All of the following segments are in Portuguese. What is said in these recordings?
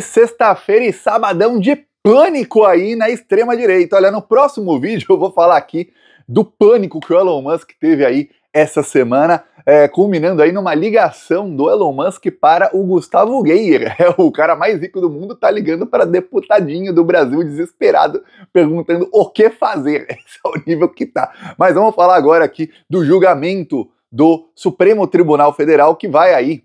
sexta-feira e sabadão de pânico aí na extrema direita. Olha, no próximo vídeo eu vou falar aqui do pânico que o Elon Musk teve aí essa semana, é, culminando aí numa ligação do Elon Musk para o Gustavo Geyer, é o cara mais rico do mundo, tá ligando para deputadinho do Brasil desesperado, perguntando o que fazer. Esse é o nível que tá. Mas vamos falar agora aqui do julgamento do Supremo Tribunal Federal que vai aí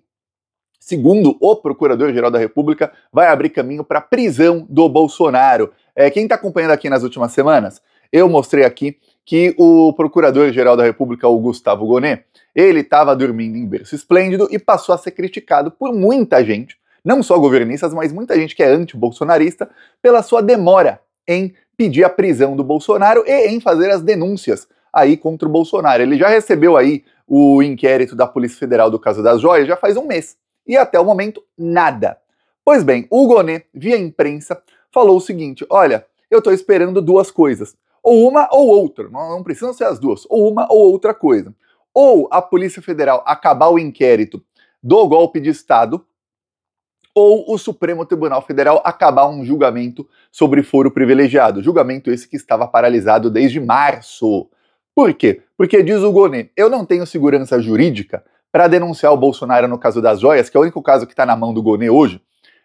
segundo o Procurador-Geral da República, vai abrir caminho para a prisão do Bolsonaro. É, quem está acompanhando aqui nas últimas semanas, eu mostrei aqui que o Procurador-Geral da República, o Gustavo Gonet, ele estava dormindo em berço esplêndido e passou a ser criticado por muita gente, não só governistas, mas muita gente que é anti-bolsonarista, pela sua demora em pedir a prisão do Bolsonaro e em fazer as denúncias aí contra o Bolsonaro. Ele já recebeu aí o inquérito da Polícia Federal do caso das joias já faz um mês e até o momento nada. Pois bem, o Gonet, via imprensa, falou o seguinte: olha, eu estou esperando duas coisas. Ou uma ou outra, não, não precisam ser as duas, ou uma ou outra coisa. Ou a Polícia Federal acabar o inquérito do golpe de Estado, ou o Supremo Tribunal Federal acabar um julgamento sobre foro privilegiado. Julgamento esse que estava paralisado desde março. Por quê? Porque diz o Gonet, eu não tenho segurança jurídica para denunciar o Bolsonaro no caso das joias, que é o único caso que está na mão do Gonê hoje.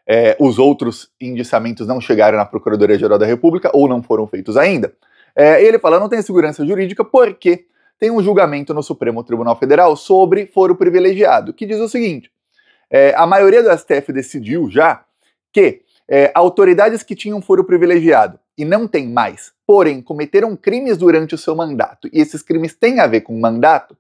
É, os outros indiciamentos não chegaram na Procuradoria-Geral da República ou não foram feitos ainda. É, ele fala: não tem segurança jurídica porque tem um julgamento no Supremo Tribunal Federal sobre foro privilegiado, que diz o seguinte: é, a maioria do STF decidiu já que é, autoridades que tinham foro privilegiado e não tem mais, porém cometeram crimes durante o seu mandato, e esses crimes têm a ver com o mandato,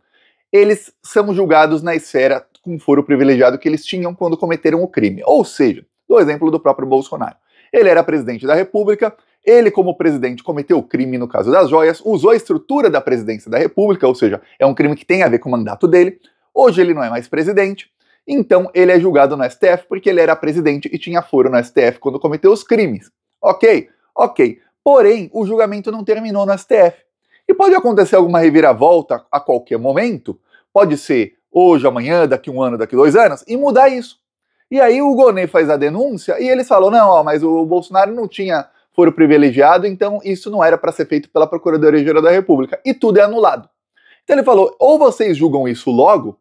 eles são julgados na esfera com foro privilegiado que eles tinham quando cometeram o crime. Ou seja, do exemplo do próprio Bolsonaro. Ele era presidente da República, ele, como presidente, cometeu o crime no caso das joias, usou a estrutura da presidência da República, ou seja, é um crime que tem a ver com o mandato dele. Hoje ele não é mais presidente, então ele é julgado no STF porque ele era presidente e tinha foro no STF quando cometeu os crimes. Ok, ok. Porém, o julgamento não terminou no STF. E pode acontecer alguma reviravolta a qualquer momento, pode ser hoje, amanhã, daqui um ano, daqui dois anos, e mudar isso. E aí o Gonet faz a denúncia e eles falam: não, ó, mas o Bolsonaro não tinha foro privilegiado, então isso não era para ser feito pela Procuradoria-Geral da República. E tudo é anulado. Então ele falou: ou vocês julgam isso logo,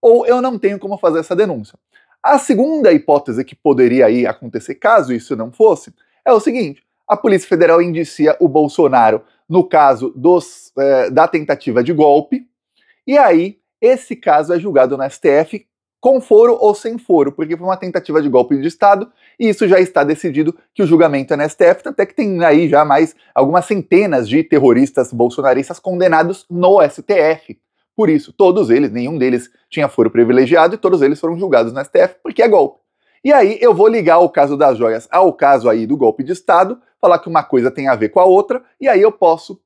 ou eu não tenho como fazer essa denúncia. A segunda hipótese que poderia aí acontecer caso isso não fosse é o seguinte: a Polícia Federal indicia o Bolsonaro no caso dos, é, da tentativa de golpe. E aí, esse caso é julgado na STF com foro ou sem foro, porque foi uma tentativa de golpe de Estado e isso já está decidido que o julgamento é na STF, até que tem aí já mais algumas centenas de terroristas bolsonaristas condenados no STF. Por isso, todos eles, nenhum deles tinha foro privilegiado e todos eles foram julgados na STF porque é golpe. E aí eu vou ligar o caso das joias ao caso aí do golpe de Estado, falar que uma coisa tem a ver com a outra, e aí eu posso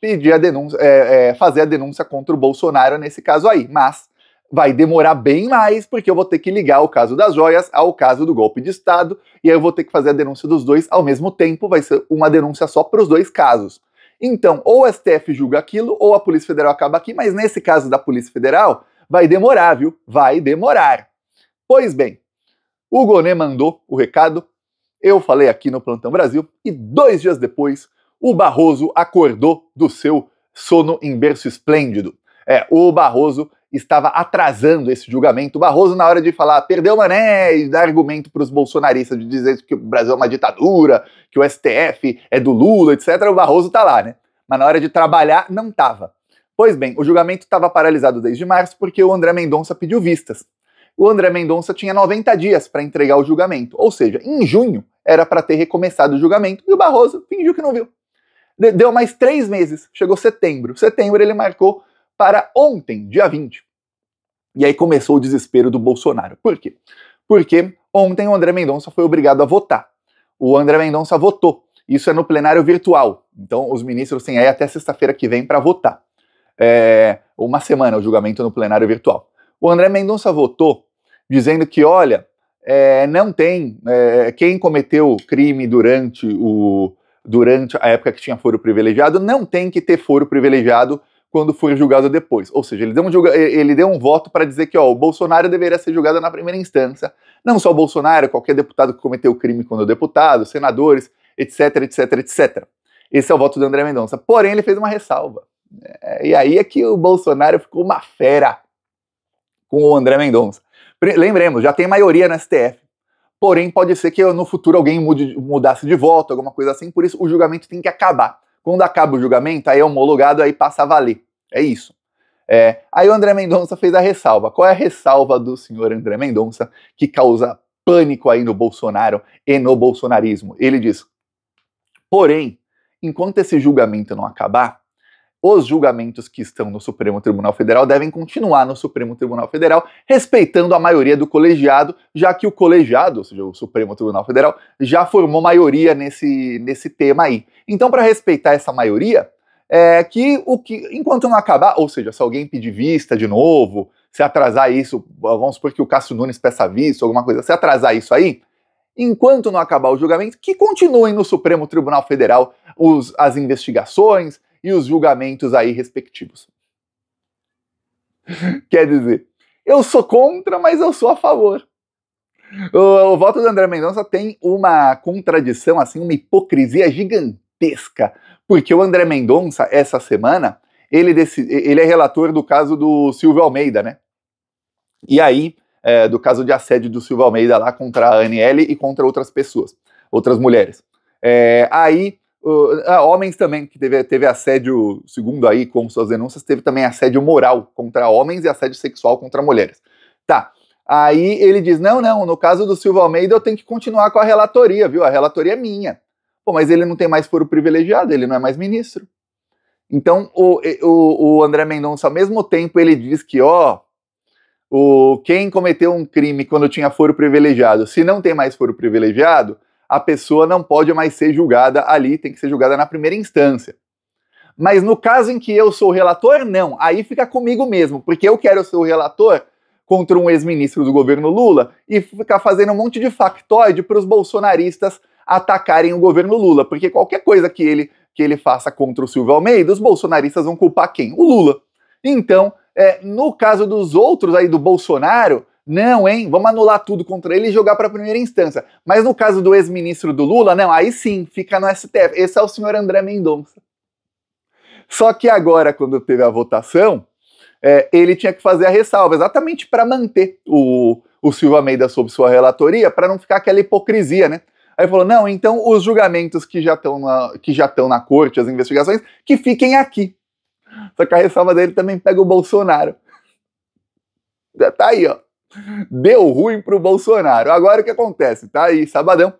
pedir a denúncia, é, é, fazer a denúncia contra o Bolsonaro nesse caso aí. Mas vai demorar bem mais, porque eu vou ter que ligar o caso das joias ao caso do golpe de Estado, e aí eu vou ter que fazer a denúncia dos dois ao mesmo tempo, vai ser uma denúncia só para os dois casos. Então, ou o STF julga aquilo, ou a Polícia Federal acaba aqui, mas nesse caso da Polícia Federal, vai demorar, viu? Vai demorar. Pois bem, o Gonê mandou o recado, eu falei aqui no Plantão Brasil, e dois dias depois, o Barroso acordou do seu sono em berço esplêndido. É, o Barroso estava atrasando esse julgamento. O Barroso, na hora de falar, perdeu o Mané e dar argumento para os bolsonaristas de dizer que o Brasil é uma ditadura, que o STF é do Lula, etc., o Barroso tá lá, né? Mas na hora de trabalhar, não tava. Pois bem, o julgamento estava paralisado desde março porque o André Mendonça pediu vistas o André Mendonça tinha 90 dias para entregar o julgamento, ou seja, em junho era para ter recomeçado o julgamento e o Barroso fingiu que não viu. Deu mais três meses, chegou setembro. Setembro ele marcou para ontem, dia 20. E aí começou o desespero do Bolsonaro. Por quê? Porque ontem o André Mendonça foi obrigado a votar. O André Mendonça votou. Isso é no plenário virtual. Então os ministros têm aí até sexta-feira que vem para votar. É uma semana o julgamento no plenário virtual. O André Mendonça votou dizendo que, olha, é, não tem é, quem cometeu crime durante o durante a época que tinha foro privilegiado não tem que ter foro privilegiado quando for julgado depois. Ou seja, ele deu um, julga, ele deu um voto para dizer que ó, o Bolsonaro deveria ser julgado na primeira instância. Não só o Bolsonaro, qualquer deputado que cometeu crime quando é deputado, senadores, etc, etc, etc. Esse é o voto do André Mendonça. Porém, ele fez uma ressalva. É, e aí é que o Bolsonaro ficou uma fera com o André Mendonça. Lembremos, já tem maioria no STF. Porém, pode ser que no futuro alguém mude, mudasse de voto, alguma coisa assim, por isso o julgamento tem que acabar. Quando acaba o julgamento, aí é homologado, aí passa a valer. É isso. É, aí o André Mendonça fez a ressalva. Qual é a ressalva do senhor André Mendonça que causa pânico aí no Bolsonaro e no bolsonarismo? Ele diz: porém, enquanto esse julgamento não acabar, os julgamentos que estão no Supremo Tribunal Federal devem continuar no Supremo Tribunal Federal, respeitando a maioria do colegiado, já que o colegiado, ou seja, o Supremo Tribunal Federal, já formou maioria nesse, nesse tema aí. Então, para respeitar essa maioria, é que o que enquanto não acabar, ou seja, se alguém pedir vista de novo, se atrasar isso, vamos supor que o Cássio Nunes peça vista, alguma coisa, se atrasar isso aí, enquanto não acabar o julgamento, que continuem no Supremo Tribunal Federal os, as investigações, e os julgamentos aí respectivos. Quer dizer, eu sou contra, mas eu sou a favor. O, o voto do André Mendonça tem uma contradição, assim, uma hipocrisia gigantesca, porque o André Mendonça, essa semana, ele, ele é relator do caso do Silvio Almeida, né? E aí, é, do caso de assédio do Silvio Almeida lá contra a Aniele e contra outras pessoas, outras mulheres. É, aí Uh, homens também, que teve, teve assédio, segundo aí, como suas denúncias, teve também assédio moral contra homens e assédio sexual contra mulheres. Tá. Aí ele diz: não, não, no caso do Silva Almeida eu tenho que continuar com a relatoria, viu? A relatoria é minha. Pô, mas ele não tem mais foro privilegiado, ele não é mais ministro. Então o, o, o André Mendonça, ao mesmo tempo, ele diz que, ó, o, quem cometeu um crime quando tinha foro privilegiado, se não tem mais foro privilegiado, a pessoa não pode mais ser julgada ali, tem que ser julgada na primeira instância. Mas no caso em que eu sou relator, não. Aí fica comigo mesmo, porque eu quero ser o relator contra um ex-ministro do governo Lula e ficar fazendo um monte de factoide para os bolsonaristas atacarem o governo Lula, porque qualquer coisa que ele que ele faça contra o Silvio Almeida, os bolsonaristas vão culpar quem? O Lula. Então, é, no caso dos outros aí do Bolsonaro, não, hein, vamos anular tudo contra ele e jogar para a primeira instância. Mas no caso do ex-ministro do Lula, não, aí sim, fica no STF. Esse é o senhor André Mendonça. Só que agora, quando teve a votação, é, ele tinha que fazer a ressalva, exatamente para manter o, o Silva Meida sob sua relatoria, para não ficar aquela hipocrisia, né? Aí falou: não, então os julgamentos que já estão na, que já estão na corte, as investigações, que fiquem aqui. Só que a ressalva dele também pega o Bolsonaro. Já tá aí, ó. Deu ruim para o Bolsonaro. Agora o que acontece? Tá aí, sabadão.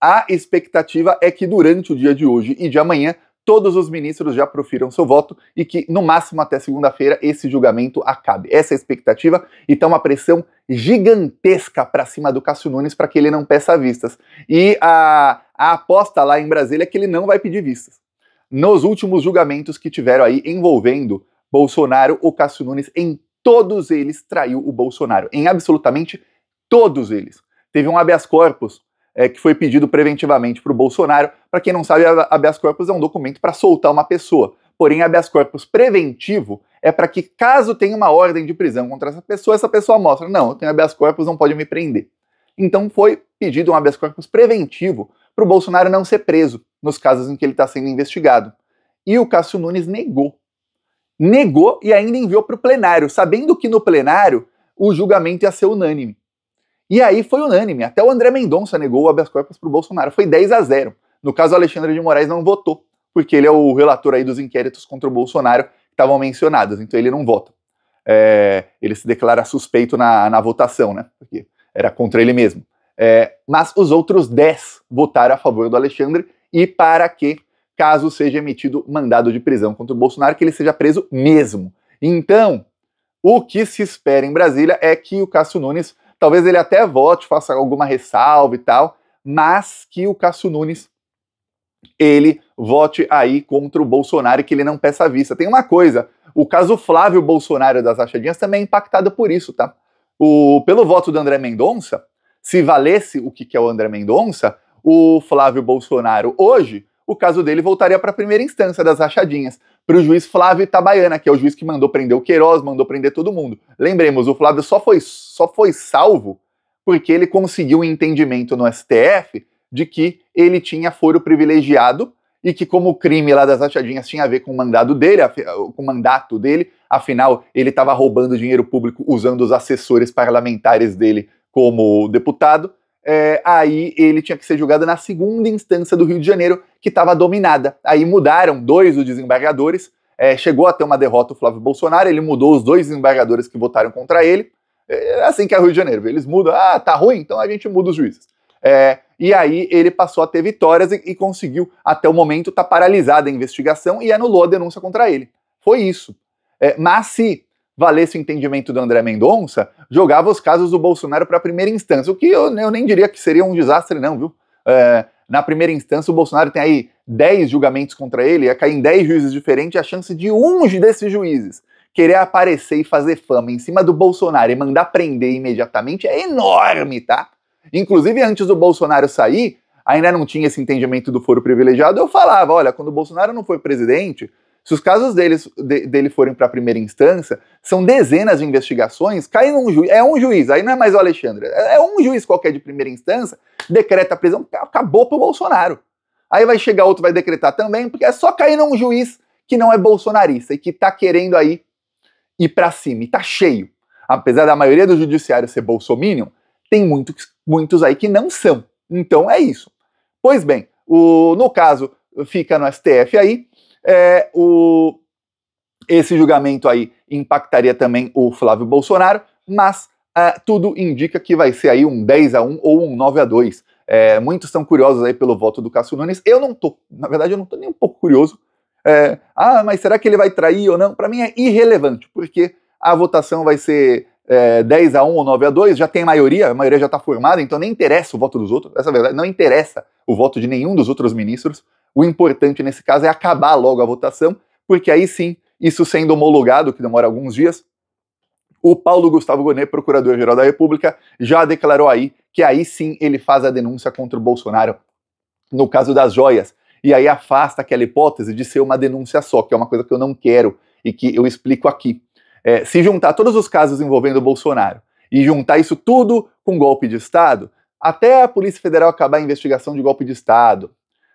A expectativa é que durante o dia de hoje e de amanhã todos os ministros já profiram seu voto e que, no máximo, até segunda-feira, esse julgamento acabe. Essa é a expectativa e tá uma pressão gigantesca para cima do Cássio Nunes para que ele não peça vistas. E a, a aposta lá em Brasília é que ele não vai pedir vistas. Nos últimos julgamentos que tiveram aí envolvendo Bolsonaro, o Cássio Nunes, em todos eles traiu o Bolsonaro. Em absolutamente todos eles. Teve um habeas corpus é, que foi pedido preventivamente para o Bolsonaro. Para quem não sabe, habeas corpus é um documento para soltar uma pessoa. Porém, habeas corpus preventivo é para que, caso tenha uma ordem de prisão contra essa pessoa, essa pessoa mostra: não, eu tenho habeas corpus, não pode me prender. Então foi pedido um habeas corpus preventivo para o Bolsonaro não ser preso nos casos em que ele está sendo investigado. E o Cássio Nunes negou negou e ainda enviou para o plenário, sabendo que no plenário o julgamento ia ser unânime. E aí foi unânime. Até o André Mendonça negou o habeas corpus para o Bolsonaro. Foi 10 a 0. No caso, o Alexandre de Moraes não votou, porque ele é o relator aí dos inquéritos contra o Bolsonaro que estavam mencionados, então ele não vota. É, ele se declara suspeito na, na votação, né? Porque era contra ele mesmo. É, mas os outros 10 votaram a favor do Alexandre e para que caso seja emitido mandado de prisão contra o Bolsonaro, que ele seja preso mesmo. Então, o que se espera em Brasília é que o Cássio Nunes, talvez ele até vote, faça alguma ressalva e tal, mas que o Cássio Nunes ele vote aí contra o Bolsonaro e que ele não peça vista. Tem uma coisa, o caso Flávio Bolsonaro das rachadinhas também é impactado por isso, tá? O, pelo voto do André Mendonça, se valesse o que, que é o André Mendonça, o Flávio Bolsonaro hoje o caso dele voltaria para a primeira instância das rachadinhas, para o juiz Flávio Itabaiana, que é o juiz que mandou prender o Queiroz, mandou prender todo mundo. Lembremos, o Flávio só foi, só foi salvo porque ele conseguiu um entendimento no STF de que ele tinha foro privilegiado e que como o crime lá das rachadinhas tinha a ver com o mandado dele, com o mandato dele, afinal ele estava roubando dinheiro público usando os assessores parlamentares dele como deputado, é, aí ele tinha que ser julgado na segunda instância do Rio de Janeiro, que estava dominada. Aí mudaram dois dos desembargadores, é, chegou a ter uma derrota o Flávio Bolsonaro, ele mudou os dois desembargadores que votaram contra ele. É, é assim que é o Rio de Janeiro, eles mudam, ah, tá ruim, então a gente muda os juízes. É, e aí ele passou a ter vitórias e, e conseguiu, até o momento, estar tá paralisada a investigação e anulou a denúncia contra ele. Foi isso. É, mas se valesse o entendimento do André Mendonça, jogava os casos do Bolsonaro para a primeira instância, o que eu, né, eu, nem diria que seria um desastre, não, viu? É, na primeira instância, o Bolsonaro tem aí 10 julgamentos contra ele, ia cair em 10 juízes diferentes, a chance de um desses juízes querer aparecer e fazer fama em cima do Bolsonaro e mandar prender imediatamente é enorme, tá? Inclusive, antes do Bolsonaro sair, ainda não tinha esse entendimento do foro privilegiado, eu falava, olha, quando o Bolsonaro não foi presidente, se os casos deles, de, dele forem para a primeira instância, são dezenas de investigações, cai num juiz. É um juiz, aí não é mais o Alexandre. É, é um juiz qualquer de primeira instância, decreta a prisão, acabou para o Bolsonaro. Aí vai chegar outro, vai decretar também, porque é só cair num juiz que não é bolsonarista e que está querendo aí ir para cima. E está cheio. Apesar da maioria do judiciário ser bolsominion, tem muitos, muitos aí que não são. Então é isso. Pois bem, o, no caso, fica no STF aí é, o, esse julgamento aí impactaria também o Flávio Bolsonaro, mas ah, tudo indica que vai ser aí um 10 a 1 ou um 9 a 2. É, muitos estão curiosos aí pelo voto do Cássio Nunes. Eu não tô, na verdade, eu não tô nem um pouco curioso. É, ah, mas será que ele vai trair ou não? Para mim é irrelevante, porque a votação vai ser é, 10 a 1 ou 9 a 2, já tem maioria, a maioria já está formada, então nem interessa o voto dos outros. Essa é a verdade, não interessa o voto de nenhum dos outros ministros. O importante nesse caso é acabar logo a votação, porque aí sim, isso sendo homologado, que demora alguns dias, o Paulo Gustavo Gonet, procurador-geral da República, já declarou aí que aí sim ele faz a denúncia contra o Bolsonaro no caso das joias. E aí afasta aquela hipótese de ser uma denúncia só, que é uma coisa que eu não quero e que eu explico aqui. É, se juntar todos os casos envolvendo o Bolsonaro e juntar isso tudo com golpe de Estado, até a Polícia Federal acabar a investigação de golpe de Estado,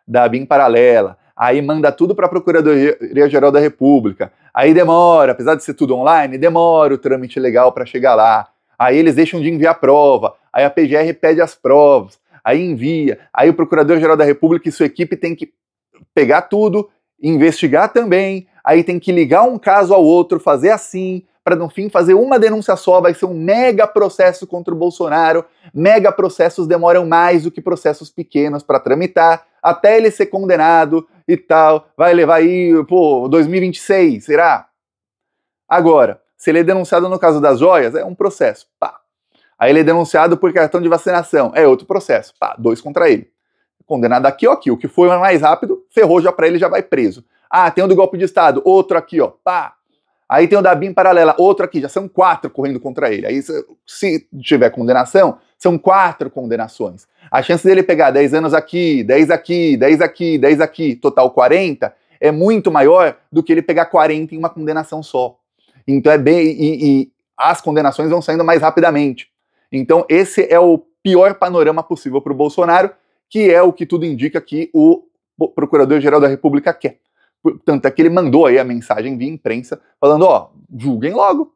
da BIM paralela, aí manda tudo para a Procuradoria-Geral da República, aí demora, apesar de ser tudo online, demora o trâmite legal para chegar lá, aí eles deixam de enviar prova, aí a PGR pede as provas, aí envia, aí o Procurador-Geral da República e sua equipe tem que pegar tudo, investigar também, aí tem que ligar um caso ao outro, fazer assim, para no fim fazer uma denúncia só, vai ser um mega processo contra o Bolsonaro. Mega processos demoram mais do que processos pequenos para tramitar, até ele ser condenado e tal. Vai levar aí, pô, 2026, será? Agora, se ele é denunciado no caso das joias, é um processo, pá. Aí ele é denunciado por cartão de vacinação, é outro processo, pá, dois contra ele. Condenado aqui ou aqui, o que foi mais rápido, ferrou já para ele, já vai preso. Ah, tem o um do golpe de Estado, outro aqui, ó, pá, Aí tem o da BIM paralela, outro aqui, já são quatro correndo contra ele. Aí, se tiver condenação, são quatro condenações. A chance dele pegar 10 anos aqui, 10 aqui, 10 aqui, 10 aqui, total 40, é muito maior do que ele pegar 40 em uma condenação só. Então é bem. E, e as condenações vão saindo mais rapidamente. Então, esse é o pior panorama possível para o Bolsonaro, que é o que tudo indica que o Procurador-Geral da República quer. Tanto é que ele mandou aí a mensagem via imprensa falando: ó, julguem logo,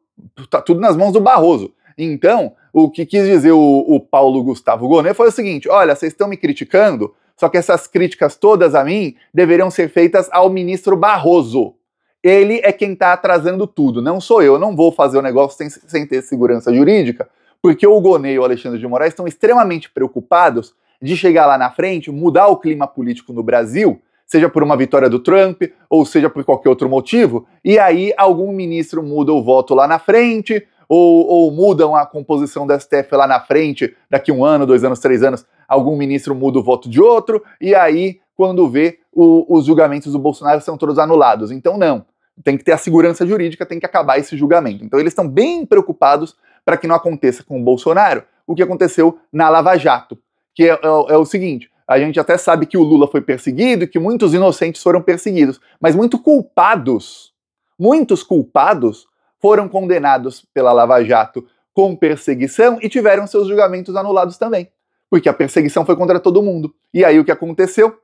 tá tudo nas mãos do Barroso. Então, o que quis dizer o, o Paulo Gustavo Gonet foi o seguinte: olha, vocês estão me criticando, só que essas críticas todas a mim deveriam ser feitas ao ministro Barroso. Ele é quem está atrasando tudo, não sou eu. não vou fazer o negócio sem, sem ter segurança jurídica, porque o Gonê e o Alexandre de Moraes estão extremamente preocupados de chegar lá na frente, mudar o clima político no Brasil seja por uma vitória do Trump ou seja por qualquer outro motivo, e aí algum ministro muda o voto lá na frente, ou, ou mudam a composição da STF lá na frente, daqui um ano, dois anos, três anos, algum ministro muda o voto de outro, e aí, quando vê, o, os julgamentos do Bolsonaro são todos anulados. Então, não. Tem que ter a segurança jurídica, tem que acabar esse julgamento. Então, eles estão bem preocupados para que não aconteça com o Bolsonaro o que aconteceu na Lava Jato, que é, é, é o seguinte: a gente até sabe que o Lula foi perseguido, que muitos inocentes foram perseguidos, mas muito culpados, muitos culpados foram condenados pela Lava Jato com perseguição e tiveram seus julgamentos anulados também, porque a perseguição foi contra todo mundo. E aí o que aconteceu?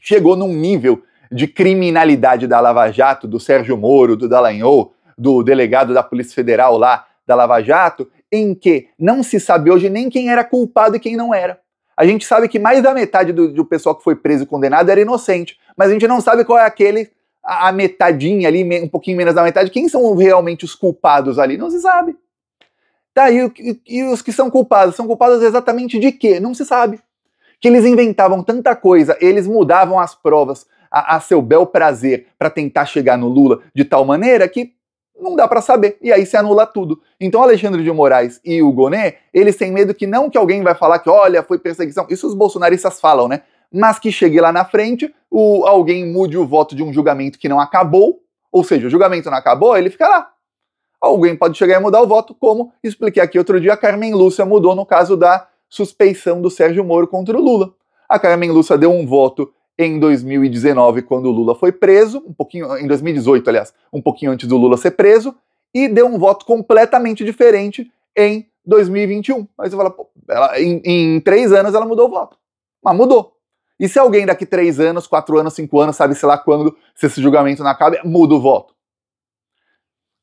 Chegou num nível de criminalidade da Lava Jato, do Sérgio Moro, do Dallagnol, do delegado da Polícia Federal lá da Lava Jato, em que não se sabe hoje nem quem era culpado e quem não era. A gente sabe que mais da metade do, do pessoal que foi preso e condenado era inocente, mas a gente não sabe qual é aquele, a, a metadinha ali, um pouquinho menos da metade, quem são realmente os culpados ali, não se sabe. Tá, e, e, e os que são culpados? São culpados exatamente de quê? Não se sabe. Que eles inventavam tanta coisa, eles mudavam as provas a, a seu bel prazer para tentar chegar no Lula de tal maneira que não dá para saber. E aí se anula tudo. Então Alexandre de Moraes e o Gonet, eles têm medo que não que alguém vai falar que, olha, foi perseguição. Isso os bolsonaristas falam, né? Mas que chegue lá na frente, o, alguém mude o voto de um julgamento que não acabou, ou seja, o julgamento não acabou, ele fica lá. Alguém pode chegar e mudar o voto, como expliquei aqui outro dia, a Carmen Lúcia mudou no caso da suspeição do Sérgio Moro contra o Lula. A Carmen Lúcia deu um voto em 2019, quando o Lula foi preso, um pouquinho em 2018, aliás, um pouquinho antes do Lula ser preso, e deu um voto completamente diferente em 2021. Aí você fala, pô, ela, em, em três anos ela mudou o voto. Mas mudou. E se alguém daqui três anos, quatro anos, cinco anos, sabe, sei lá quando, se esse julgamento não acaba, muda o voto.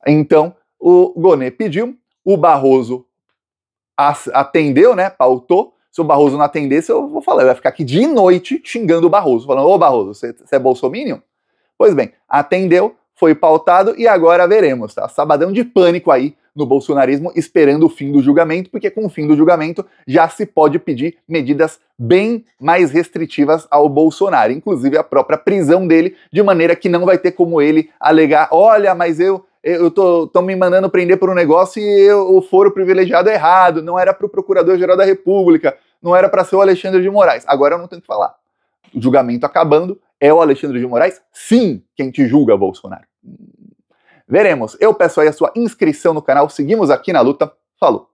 Então, o Gonê pediu, o Barroso atendeu, né, pautou, se o Barroso não atendesse, eu vou falar, eu ia ficar aqui de noite xingando o Barroso, falando, ô Barroso, você, é bolsominion? Pois bem, atendeu, foi pautado e agora veremos, tá? Sabadão de pânico aí no bolsonarismo, esperando o fim do julgamento, porque com o fim do julgamento já se pode pedir medidas bem mais restritivas ao Bolsonaro, inclusive a própria prisão dele, de maneira que não vai ter como ele alegar: olha, mas eu eu tô, tô me mandando prender por um negócio e eu, o foro privilegiado é errado, não era para o Procurador-Geral da República, não era para ser o Alexandre de Moraes. Agora eu não tenho que falar. O julgamento acabando, é o Alexandre de Moraes? Sim, quem te julga, Bolsonaro. Veremos. Eu peço aí a sua inscrição no canal, seguimos aqui na luta. Falou!